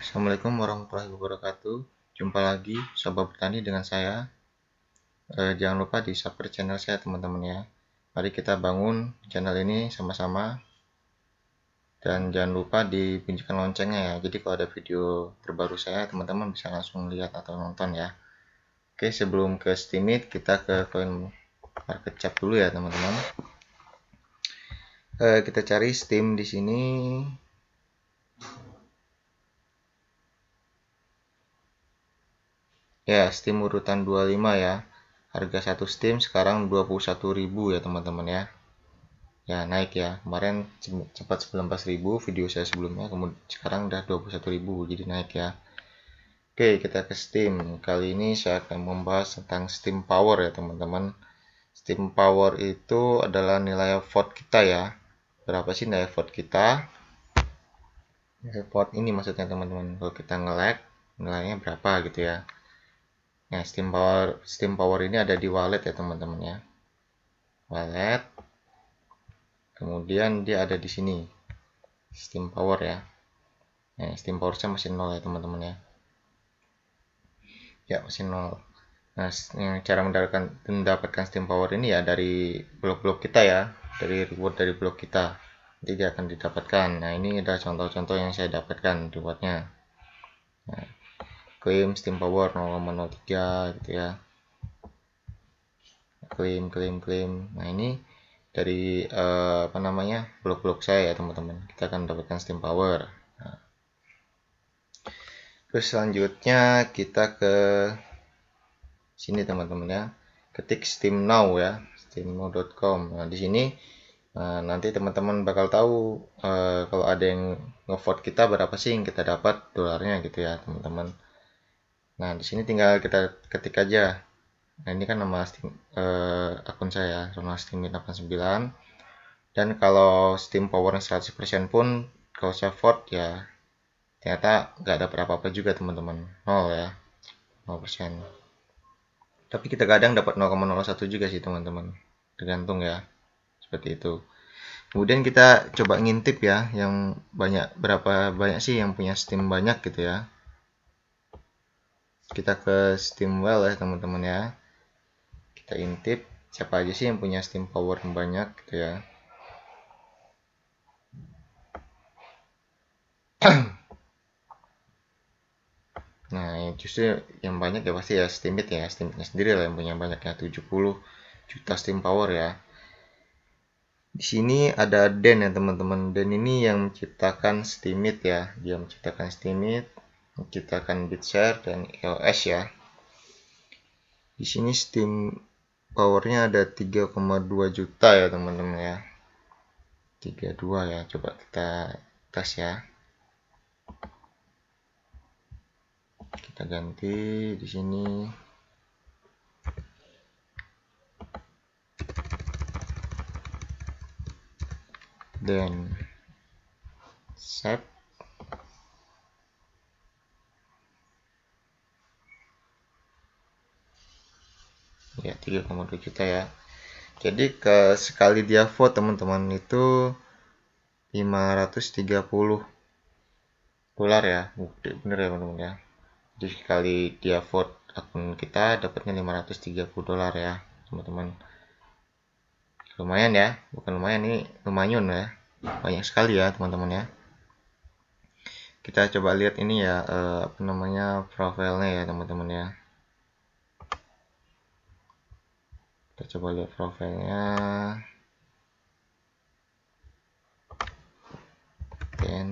Assalamualaikum warahmatullahi wabarakatuh. Jumpa lagi sobat petani dengan saya. E, jangan lupa di subscribe channel saya teman-teman ya. Mari kita bangun channel ini sama-sama. Dan jangan lupa dibunyikan loncengnya ya. Jadi kalau ada video terbaru saya teman-teman bisa langsung lihat atau nonton ya. Oke sebelum ke steamit kita ke coin market cap dulu ya teman-teman. E, kita cari Steam di sini ya Steam urutan 25 ya harga satu Steam sekarang 21.000 ya teman-teman ya ya naik ya kemarin cepat 19.000 video saya sebelumnya kemudian sekarang udah 21.000 jadi naik ya Oke kita ke Steam kali ini saya akan membahas tentang Steam Power ya teman-teman Steam Power itu adalah nilai vote kita ya berapa sih nilai vote kita nilai vote ini maksudnya teman-teman kalau kita nge-lag nilainya berapa gitu ya Nah, Steam Power Steam Power ini ada di wallet ya, teman-teman ya. Wallet. Kemudian dia ada di sini. Steam Power ya. Nah, Steam Power-nya masih nol ya, teman-teman ya. Ya, masih nol. Nah, cara mendapatkan, mendapatkan Steam Power ini ya dari blok-blok kita ya, dari reward dari blok kita. Jadi dia akan didapatkan. Nah, ini adalah contoh-contoh yang saya dapatkan rewardnya. Nah, klaim steam power 0,03 gitu ya klaim klaim klaim nah ini dari uh, apa namanya blok-blok saya ya teman-teman kita akan dapatkan steam power nah. terus selanjutnya kita ke sini teman-teman ya ketik steam now ya steamnow.com nah di sini uh, nanti teman-teman bakal tahu uh, kalau ada yang ngevote kita berapa sih yang kita dapat dolarnya gitu ya teman-teman. Nah, di sini tinggal kita ketik aja. Nah, ini kan nama Steam, eh, akun saya, Ronald Steam 89. Dan kalau Steam power 100% pun, kalau saya fort ya, ternyata nggak ada apa-apa juga teman-teman. 0 ya, 0%. Tapi kita kadang dapat 0,01 juga sih teman-teman. Tergantung ya, seperti itu. Kemudian kita coba ngintip ya, yang banyak, berapa banyak sih yang punya Steam banyak gitu ya kita ke steam well ya teman-teman ya kita intip siapa aja sih yang punya Steam Power yang banyak gitu ya nah justru yang banyak ya pasti ya steam it ya Steamitnya sendiri lah yang punya banyaknya 70 juta Steam Power ya di sini ada Den ya teman-teman Den ini yang menciptakan Steamit ya dia menciptakan Steamit kita akan share dan LS ya di sini steam powernya ada 3,2 juta ya teman-teman ya 32 ya coba kita tes ya kita ganti di sini dan set ya 3,2 juta ya jadi ke sekali dia vote teman-teman itu 530 dolar ya bener ya teman-teman ya jadi sekali dia vote akun kita dapatnya 530 dolar ya teman-teman lumayan ya bukan lumayan ini lumayan ya banyak sekali ya teman-teman ya kita coba lihat ini ya eh, apa namanya profilnya ya teman-teman ya kita coba lihat profilnya dan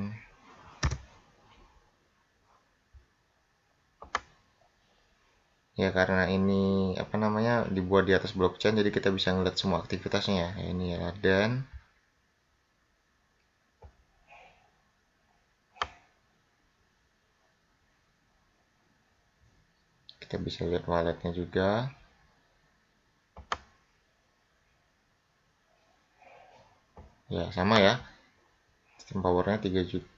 ya karena ini apa namanya dibuat di atas blockchain jadi kita bisa ngeliat semua aktivitasnya ya. Ya, ini ya dan kita bisa lihat walletnya juga ya sama ya steam powernya 3 juta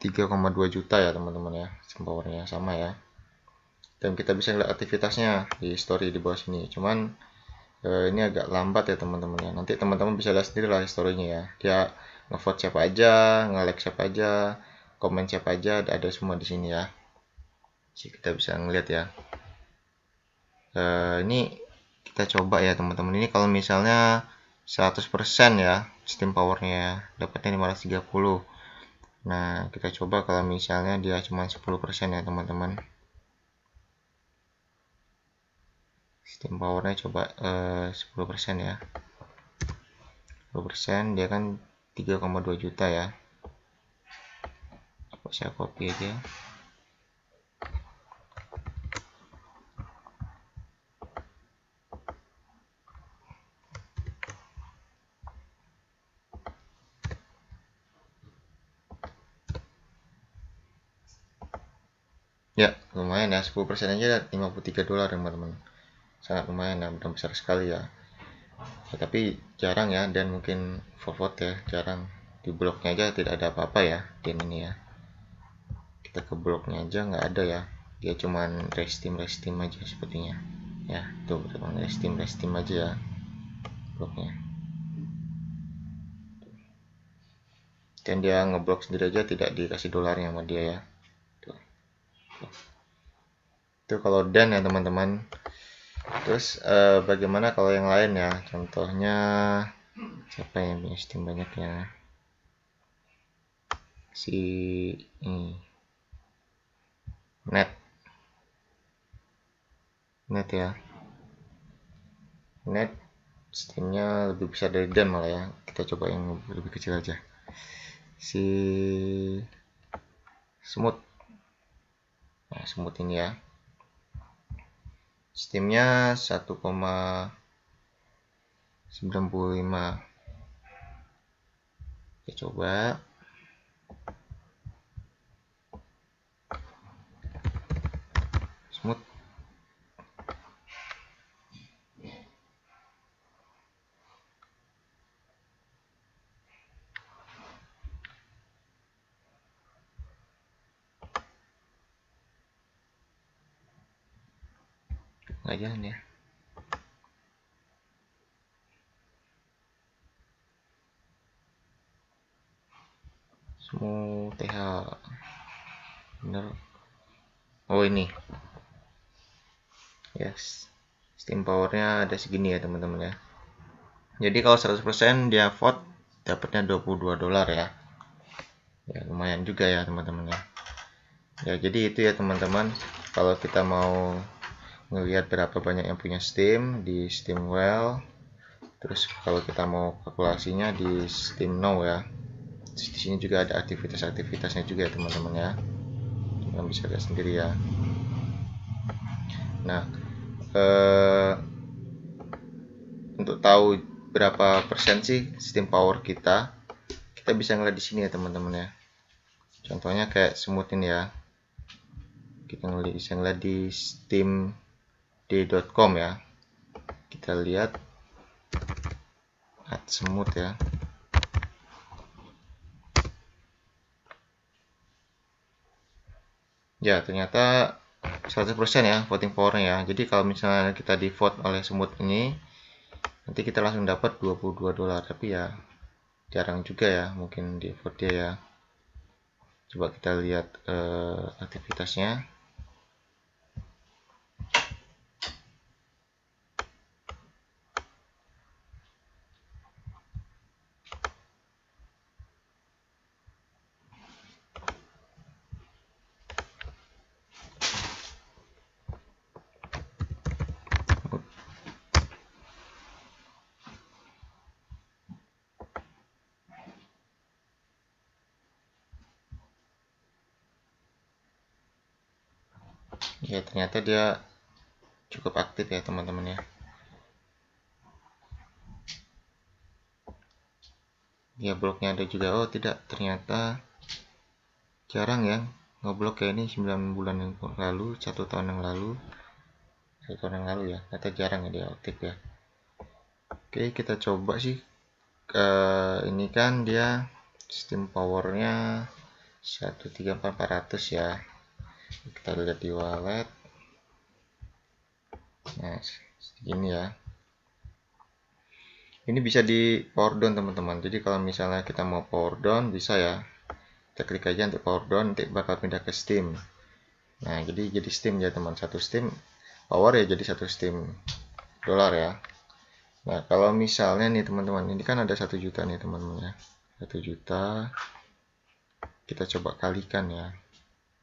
3,2 juta ya teman-teman ya steam powernya sama ya dan kita bisa lihat aktivitasnya di story di bawah sini cuman eh, ini agak lambat ya teman-teman ya nanti teman-teman bisa lihat sendiri lah historinya ya dia ngevote siapa aja nge-like siapa aja komen siapa aja ada, ada semua di sini ya jadi kita bisa ngeliat ya eh, ini kita coba ya teman-teman ini kalau misalnya 100% ya steam powernya dapatnya 530 nah kita coba kalau misalnya dia cuma 10% ya teman-teman steam powernya coba eh, 10% ya 10% dia kan 3,2 juta ya coba saya copy aja lumayan ya 10% aja 53 dolar ya, teman-teman sangat lumayan ya dan besar sekali ya. tetapi jarang ya dan mungkin forward ya jarang di bloknya aja tidak ada apa-apa ya game ini ya kita ke bloknya aja nggak ada ya dia cuman restim restim aja sepertinya ya tuh teman restim restim aja ya bloknya dan dia ngeblok sendiri aja tidak dikasih dolarnya sama dia ya itu kalau dan ya teman-teman terus eh, bagaimana kalau yang lain ya contohnya siapa yang punya steam banyak ya si ini net net ya net steamnya lebih besar dari dan malah ya kita coba yang lebih kecil aja si semut, nah smooth ini ya steamnya 1,95 kita ya, coba nggak jalan ya semua TH bener oh ini yes steam powernya ada segini ya teman-teman ya jadi kalau 100% dia vote dapatnya 22 dolar ya ya lumayan juga ya teman-teman ya ya jadi itu ya teman-teman kalau kita mau ngelihat berapa banyak yang punya Steam di Steam Well, terus kalau kita mau kalkulasinya di Steam Now ya di sini juga ada aktivitas-aktivitasnya juga teman-teman ya teman bisa lihat sendiri ya nah eh, untuk tahu berapa persen sih steam power kita kita bisa ngeliat di sini ya teman-teman ya contohnya kayak semutin ya kita bisa ngeliat di steam d.com ya kita lihat at semut ya ya ternyata 100% ya voting powernya ya jadi kalau misalnya kita di vote oleh semut ini nanti kita langsung dapat 22 dolar tapi ya jarang juga ya mungkin di vote dia ya coba kita lihat uh, aktivitasnya ya ternyata dia cukup aktif ya teman-teman ya ya bloknya ada juga oh tidak ternyata jarang ya ngeblok ya ini 9 bulan yang lalu satu tahun yang lalu satu tahun yang lalu ya kata jarang ya dia aktif ya oke kita coba sih uh, ini kan dia steam powernya 134400 ya kita lihat di wallet nah segini ya ini bisa di power down teman-teman jadi kalau misalnya kita mau power down bisa ya kita klik aja untuk power down nanti bakal pindah ke steam nah jadi jadi steam ya teman satu steam power ya jadi satu steam dolar ya nah kalau misalnya nih teman-teman ini kan ada satu juta nih teman-teman ya satu juta kita coba kalikan ya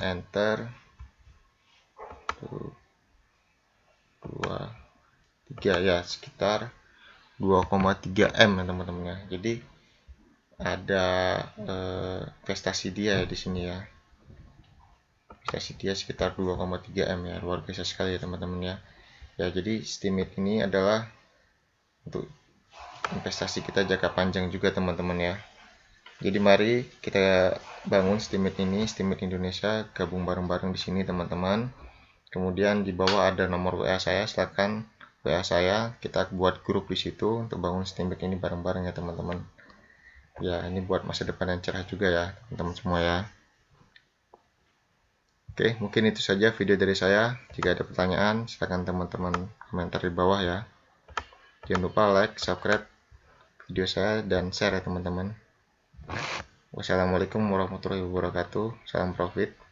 enter 1 2 ya sekitar 2,3 M ya teman-teman ya jadi ada eh, prestasi dia ya di sini ya prestasi dia sekitar 2,3 M ya luar biasa sekali ya teman-teman ya ya jadi estimate ini adalah untuk investasi kita jangka panjang juga teman-teman ya jadi mari kita bangun Steemit ini, Steemit Indonesia, gabung bareng-bareng di sini teman-teman. Kemudian di bawah ada nomor WA saya, silakan WA saya, kita buat grup di situ untuk bangun Steemit ini bareng-bareng ya teman-teman. Ya, ini buat masa depan yang cerah juga ya, teman-teman semua ya. Oke, mungkin itu saja video dari saya. Jika ada pertanyaan, silakan teman-teman komentar di bawah ya. Jangan lupa like, subscribe video saya dan share ya teman-teman. Wassalamualaikum warahmatullahi wabarakatuh. Salam profit.